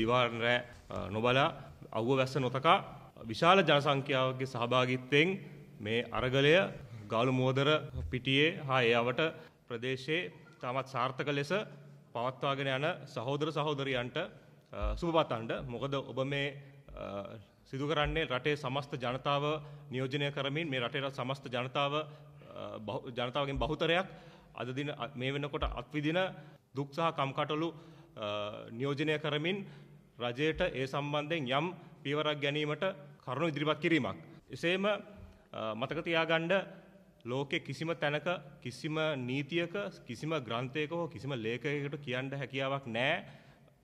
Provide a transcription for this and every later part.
දිවාරන රෑ නොබලා අව්ව වැස්ස නොතකා විශාල ජනසංඛ්‍යාවගේ සහභාගිත්වයෙන් මේ අරගලය ගාලු මෝදර පිටියේ හා එයාවට ප්‍රදේශයේ තාමත් සාර්ථක ලෙස පවත්වාගෙන යන සහෝදර සහෝදරියන්ට සුභපතන්ඩ මොකද ඔබ මේ සිදු කරන්නේ රටේ සමස්ත ජනතාව නියෝජනය කරමින් මේ රටේ සමස්ත ජනතාව ජනතාවගෙන් බහුතරයක් අද දින මේ වෙනකොට අත්විදින දුක්සහ කම්කටොලු නියෝජනය කරමින් රජයට ඒ සම්බන්ධයෙන් යම් පීවරක් ගැනීමට කරුණු ඉදිරිපත් කිරීමක්. එසේම මතක තියාගන්න ලෝකෙ කිසිම තැනක කිසිම නීතියක කිසිම ග්‍රන්ථයක හෝ කිසිම ලේඛයකට කියන්න හැකියාවක් නැහැ.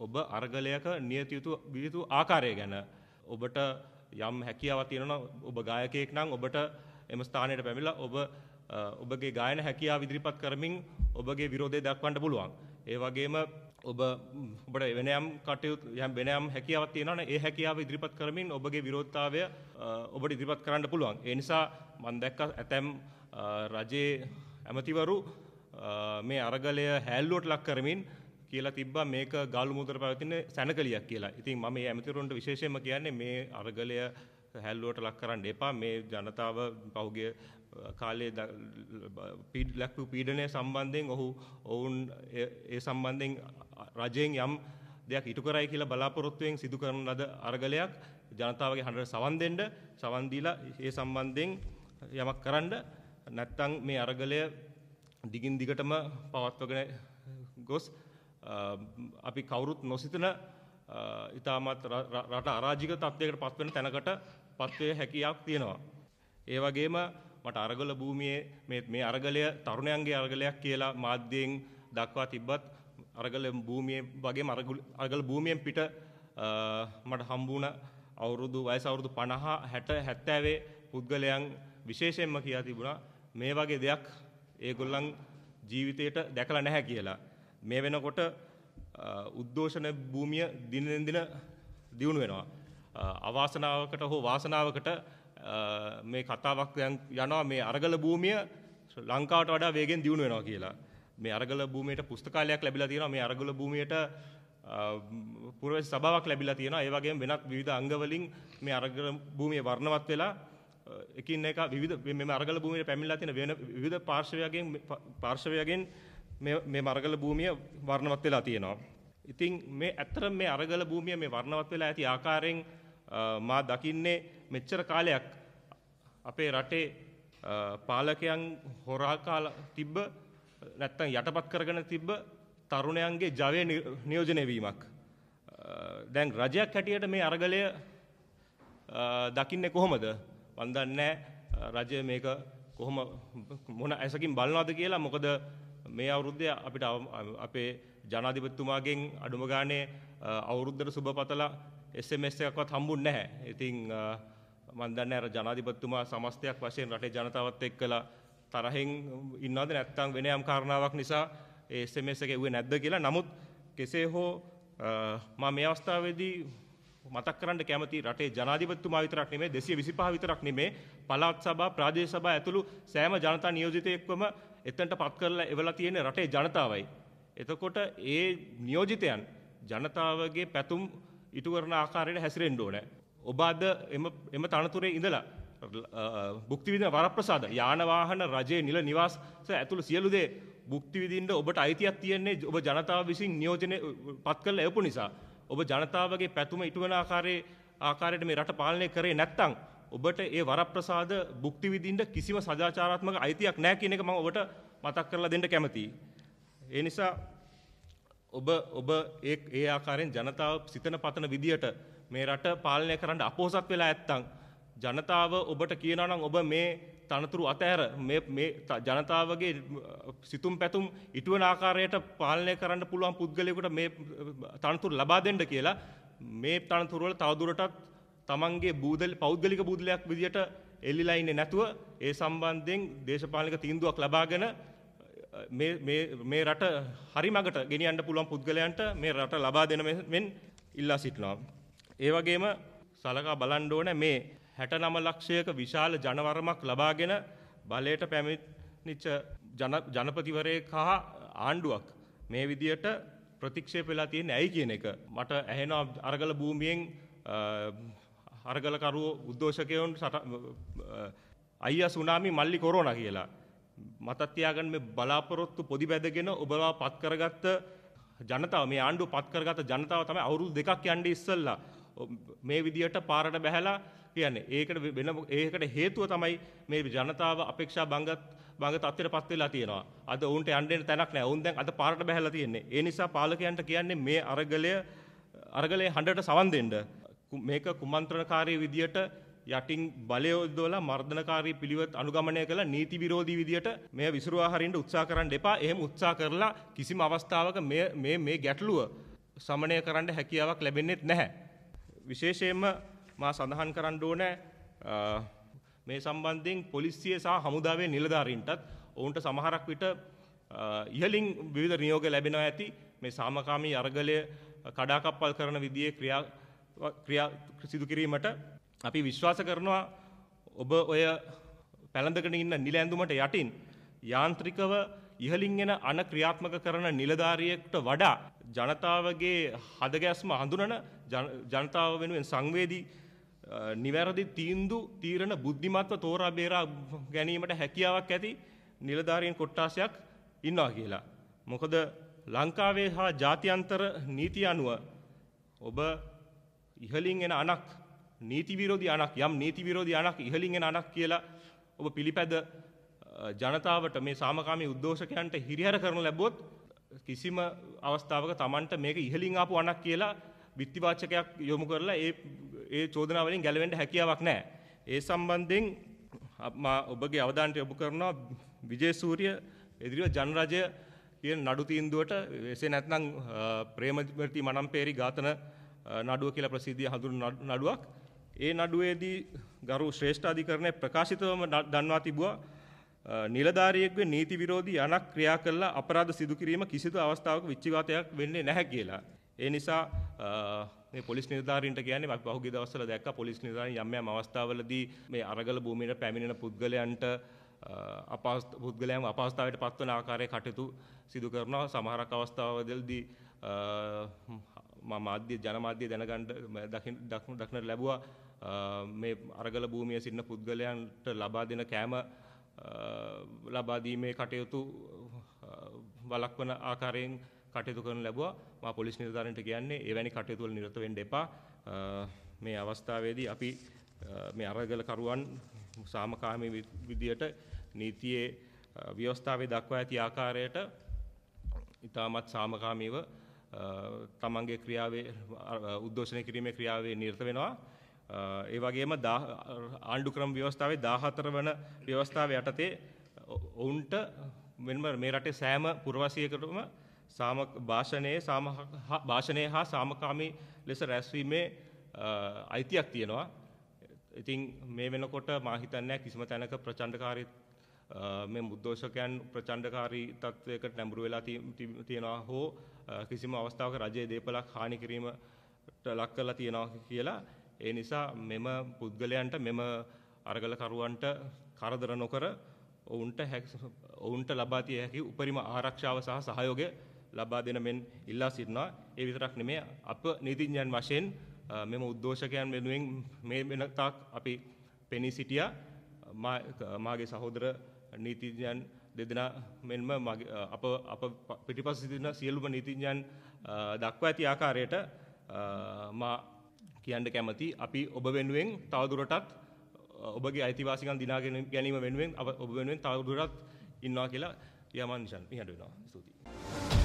ඔබ අර්ගලයක නියති යුතු වියතු ආකාරය ගැන ඔබට යම් හැකියාවක් තියෙනවා ඔබ ගායකයෙක් නම් ඔබට එම ස්ථානයට පැමිණලා ඔබ ඔබගේ ගායන හැකියාව ඉදිරිපත් කරමින් ඔබගේ විරෝධය දක්වන්න පුළුවන්. ඒ වගේම ඔබ ඔබට වෙනයම් කටයුතු යම් වෙනයම් හැකියාවක් තියෙනවනේ ඒ හැකියාව ඉදිරිපත් කරමින් ඔබගේ විරෝධතාවය ඔබට ඉදිරිපත් කරන්න පුළුවන්. ඒ නිසා මම දැක්ක ඇතැම් රජයේ ඇමතිවරු මේ අරගලය හැල්ලුවට ලක් කරමින් කියලා තිබ්බා මේක ගාලු මුදර පැවතින සැනකලියක් කියලා. ඉතින් මම මේ ඇමතිවරුන්ට විශේෂයෙන්ම කියන්නේ මේ අරගලය හැල්ලුවට ලක් කරන්න එපා. මේ ජනතාව පහුගිය කාලයේ පීඩ ලැක්වූ පීඩනය සම්බන්ධයෙන් ඔහු ඔවුන් ඒ සම්බන්ධයෙන් රජයෙන් යම් දෙයක් ඉටු කරයි කියලා බලාපොරොත්තුවෙන් සිදු කරන ලද අරගලයක් ජනතාවගේ හඬට සවන් දෙන්න සවන් දීලා ඒ සම්බන්ධයෙන් යමක් කරන්න නැත්නම් මේ අරගලය දිගින් දිගටම පවත්වගෙන ගොස් අපි කවුරුත් නොසිතන ඉතාමත් රට අරාජික තත්ත්වයකට පත්වෙන තැනකට පත්වය හැකියාවක් තියෙනවා. ඒ වගේම මට අරගල භූමියේ මේ අරගලය තරුණයන්ගේ අරගලයක් කියලා මාධ්‍යයෙන් දක්වා තිබ්බත් අරගල භූමිය වගේ අරගල භූමියෙන් පිට මට හම්බුණ අවුරුදු වයස අවුරුදු 50 60 70 පුද්ගලයන් විශේෂයෙන්ම කියා තිබුණා මේ වගේ දෙයක් ඒගොල්ලන් ජීවිතයට දැකලා නැහැ කියලා. මේ වෙනකොට උද්දෝෂණ භූමිය දිනෙන් දින දියුණු වෙනවා. අවාසනාවකට හෝ වාසනාවකට මේ කතාවක් යනවා මේ අරගල භූමිය ලංකාවට වඩා වේගෙන් දියුණු වෙනවා කියලා. මේ අරගල භූමියට පුස්තකාලයක් ලැබිලා තියෙනවා මේ අරගල භූමියට පුරවැසි සභාවක් ලැබිලා තියෙනවා ඒ වගේම වෙනත් විවිධ අංග වලින් මේ අරගල භූමිය වර්ණවත් වෙලා එකින් එක විවිධ මේ අරගල භූමියට පැමිණලා තියෙන වෙන විවිධ පාර්ශවයන්ගෙන් පාර්ශවයන්ගෙන් මේ මේ අරගල භූමිය වර්ණවත් වෙලා තියෙනවා ඉතින් මේ ඇත්තට මේ අරගල භූමිය මේ වර්ණවත් වෙලා ඇති ආකාරයෙන් මා දකින්නේ මෙච්චර කාලයක් අපේ රටේ පාලකයන් හොරා කාලා තිබ්බ නැත්තම් යටපත් කරගෙන තිබ්බ තරුණයන්ගේ ජවය නියෝජනය වීමක්. දැන් රජයක් හැටියට මේ අරගලය දකින්නේ කොහොමද? මන් දන්නේ රජය මේක කොහොම මොන ඇසකින් බලනවද කියලා. මොකද මේ අවුරුද්දේ අපිට අපේ ජනාධිපතිතුමාගෙන් අඩුම ගානේ අවුරුද්දට සුබපතලා SMS එකක්වත් හම්බුන්නේ නැහැ. ඉතින් මන් දන්නේ අර ජනාධිපතිතුමා සමස්තයක් වශයෙන් රටේ ජනතාවත් එක්කලා තරහෙන් ඉන්නවද නැත්නම් වෙන යම් කාරණාවක් නිසා ඒ SMS එක එව්වේ නැද්ද කියලා. නමුත් කෙසේ හෝ මම මේ අවස්ථාවේදී මතක් කරන්න කැමති රටේ ජනාධිපතිතුමා විතරක් නෙමෙයි 225 විතරක් නෙමෙයි පළාත් සභා ප්‍රාදේශ සභා ඇතුළු සෑම ජනතා නියෝජිතයෙක්වම එතනට පත් කරලා එවලා තියෙන රටේ ජනතාවයි. එතකොට ඒ නියෝජිතයන් ජනතාවගේ පැතුම් ඉටු කරන ආකාරයට හැසිරෙන්න ඕනේ. ඔබ අද එම එම තනතුරේ ඉඳලා බුක්තිවිඳ වරප්‍රසාද යානවාහන රජයේ නිල නිවාස ඇතුළු සියලු දේ බුක්තිවිදින්ට ඔබට අයිතියක් තියෙන්නේ ඔබ ජනතාව විසින් නියෝජනය පත් කරලා එවපු නිසා. ඔබ ජනතාවගේ පැතුම ඉටුවන ආකාරයේ ආකාරයට මේ රට පාලනය කරේ නැත්තම් ඔබට ඒ වරප්‍රසාද භුක්ති විඳින්න කිසිම සදාචාරාත්මක අයිතියක් නැහැ කියන එක මම ඔබට මතක් කරලා දෙන්න කැමතියි. ඒ නිසා ඔබ ඔබ ඒ ආකාරයෙන් ජනතාව සිතන පතන විදියට මේ රට පාලනය කරන්න අපොහසත් වෙලා නැත්තම් ජනතාව ඔබට කියනනම් ඔබ මේ තනතුරු අතහැර මේ ජනතාවගේ සිතුම් පැතුම් ඉටුවන ආකාරයට පාලනය කරන්න පුළුවන් පුද්ගලයෙකුට මේ තනතුරු ලබා දෙන්න කියලා මේ තනතුරු වල තවදුරටත් තමන්ගේ බූදල පෞද්ගලික බූදලයක් විදියට එල්ලිලා ඉන්නේ නැතුව ඒ සම්බන්ධයෙන් දේශපාලනික තීන්දුවක් ලබාගෙන මේ මේ මේ රට හරි මගට ගෙනියන්න පුළුවන් පුද්ගලයන්ට මේ රට ලබා දෙන මෙන් ඉල්ලා සිටිනවා. ඒ වගේම සලකා බලන්න ඕනේ මේ හැට නම ලක්ෂයක විශාල ජනවරමක් ලබාගෙන බලයට පැමිණිච්ච ජනපතිවරය කහ ආණ්ඩුවක් මේ විදියට ප්‍රතික්ෂේප වෙලා තියෙන ඇයි කියන එක මට ඇහෙනවා අරගල භූමියෙන් අරගලකරුවෝ උද්දෝෂකයොන් අයියා සුනාමි මල්ලි කොරෝන කියලා මතත් තියාගන්න මේ බලාපොරොත්තු පොදි බැදගෙන ඔබලා පත් කරගත්ත ජනතාව මේ ආණ්ඩුව පත් කරගත්ත ජනතාව තමයි අවුරුදු දෙකක් යන්නේ ඉස්සෙල්ලා මේ විදියට පාරට බැහැලා කියන්නේ. ඒකට වෙන ඒකට හේතුව තමයි මේ ජනතාව අපේක්ෂා බංගත් බංග තත්ත්වයට පත් වෙලා තියෙනවා. අද ඔවුන්ට යන්න දෙන තැනක් නැහැ. ඔවුන් දැන් අද පාරට බැහැලා තියෙන්නේ. ඒ නිසා පාලකයන්ට කියන්නේ මේ අරගලය අරගලයේ හඬට සවන් දෙන්න. මේක කුමන්ත්‍රණකාරී විදියට යටින් බලය යොදවලා මර්ධනකාරී පිළිවෙත් අනුගමනය කළ නීති විරෝධී විදියට මේ විසුරුවා හරින්න උත්සාහ කරන්න එපා. එහෙම උත්සාහ කරලා කිසිම අවස්ථාවක මේ මේ මේ ගැටලුව සමනය කරන්න හැකියාවක් ලැබෙන්නේ නැහැ. විශේෂයෙන්ම මා සඳහන් කරන්න ඕන මේ සම්බන්ධයෙන් පොලිසිය සහ හමුදාවේ නිලධාරීන්ටත් ඔවුන්ට සමහරක් විට ඉහලින් විවිධ නියෝග ලැබෙනවා ඇති මේ සාමකාමී අරගලය කඩාකප්පල් කරන විදිහේ ක්‍රියා ක්‍රියා සිදු කිරීමට අපි විශ්වාස කරනවා ඔබ ඔය පැළඳගෙන ඉන්න නිල ඇඳුමට යටින් යාන්ත්‍රිකව ඉහලින් එන අන ක්‍රියාත්මක කරන නිලධාරියෙක්ට වඩා ජනතාවගේ හදගැස්ම හඳුනන ජනතාව වෙනුවෙන් සංවේදී නිවැරදි තීන්දු තීරණ බුද්ධිමත්ව තෝරා බේරා ගැනීමට හැකියාවක් ඇති නිලධාරීන් කොට්ටාසයක් ඉන්නවා කියලා. මොකද ලංකාවේ හා ජාත්‍යන්තර නීති අනුව ඔබ ඉහලින් එන අනක් නීති විරෝධී අනක් යම් නීති විරෝධී අනක් ඉහලින් එන අනක් කියලා ඔබ පිළිපැද ජනතාවට මේ සාමකාමී උද්ඝෝෂකයන්ට හිරිහැර කරන ලැබුවොත් කිසිම අවස්ථාවක Tamanට මේක ඉහලින් ආපු අනක් කියලා විත්තිවාචකයක් යොමු කරලා ඒ ඒ චෝදනා වලින් ගැලවෙන්න හැකියාවක් නැහැ. ඒ සම්බන්ධයෙන් මා ඔබගේ අවධානයට යොමු කරනවා විජේසූරිය එදිරිව ජනරජය කියන නඩු තීන්දුවට එසේ නැත්නම් ප්‍රේමවර්ති මනම්පේරි ඝාතන නඩුව කියලා ප්‍රසිද්ධිය හඳුන්වන නඩුවක්. ඒ නඩුවේදී ගරු ශ්‍රේෂ්ඨ අධිකරණය ප්‍රකාශිතවම දන්වා තිබුණා නිලධාරියෙක්ගේ නීති විරෝධී යනක් ක්‍රියා කළා අපරාධ සිදු කිරීම කිසිදු අවස්ථාවක විච්චිගතයක් වෙන්නේ නැහැ කියලා. ඒ නිසා මේ පොලිස් නිලධාරීන්ට කියන්නේ අපි පහුගිය දවස්වල දැක්ක පොලිස් නිලධාරීන් යම් යම් අවස්ථාවලදී මේ අරගල භූමියට පැමිණෙන පුද්ගලයන්ට අපහසු පුද්ගලයන් අපහසුතාවයට පත්වන ආකාරයේ කටයුතු සිදු කරනවා සමහරක් අවස්ථාවවලදී මම මාධ්‍ය ජනමාධ්‍ය දැනගන්න දකින්න දක්නට ලැබුවා මේ අරගල භූමියේ සිටින පුද්ගලයන්ට ලබා දෙන කෑම ලබා දීමේ කටයුතු වළක්වන ආකාරයෙන් කටයුතු කරන ලැබුවා මා පොලිස් නිලධාරීන්ට කියන්නේ එවැනි කටයුතු වල නිරත වෙන්න එපා. මේ අවස්ථාවේදී අපි මේ අරගල කරුවන් සාමකාමී විදියට නීතියේ ව්‍යවස්ථාවේ දක්වා ඇති ආකාරයට ඉතාමත් සාමකාමීව තමන්ගේ ක්‍රියාවේ උද්ඝෝෂණය කිරීමේ ක්‍රියාවේ නිරත වෙනවා. ඒ වගේම ආණ්ඩු ක්‍රම ව්‍යවස්ථාවේ 14 වන ව්‍යවස්ථාව යටතේ ඔවුන්ට මෙන්න මේ රටේ සෑම පුරවැසියෙකුටම සාම භාෂණයේ භාෂණය හා සාමකාමී ලෙස රැස්වීමේ අයිතියක් තියෙනවා. ඉතින් මේ වෙනකොට මා හිතන්නේ කිසිම තැනක ප්‍රචණ්ඩකාරී මේ මුද්දෝෂකයන් ප්‍රචණ්ඩකාරී තත්වයකට නැඹුරු වෙලා තියෙනවා හෝ කිසිම අවස්ථාවක රජයේ දේපලක් හානි කිරීමට ලක් කරලා තියෙනවා කියලා ඒ නිසා මෙම පුද්ගලයන්ට මෙම අරගලකරුවන්ට කරදර නොකර ඔවුන්ට ඔවුන්ට ලබා තිය හැකි උපරිම ආරක්ෂාව සහ සහයෝගය ලබා දෙන මෙන් ඉල්ලා සිටිනවා. ඒ විතරක් නෙමේ අප නීතිඥයන් වශයෙන් මෙම උද්ඝෝෂකයන් වෙනුවෙන් මේ වෙනතාක් අපි පෙනී සිටියා. මාගේ සහෝදර නීතිඥයන් දෙදෙනා මෙන්ම අප අප පිටිපස්ස සිටින සියලුම නීතිඥයන් දක්වා ඇති ආකාරයට මා කියන්න කැමති අපි ඔබ වෙනුවෙන් තවදුරටත් ඔබගේ අයිතිවාසිකම් දිනාගෙන ගැනීම වෙනුවෙන් ඔබ වෙනුවෙන් තවදුරටත් ඉන්නවා කියලා යමන් නිෂාන් පිහඬ වෙනවා ස්තුතියි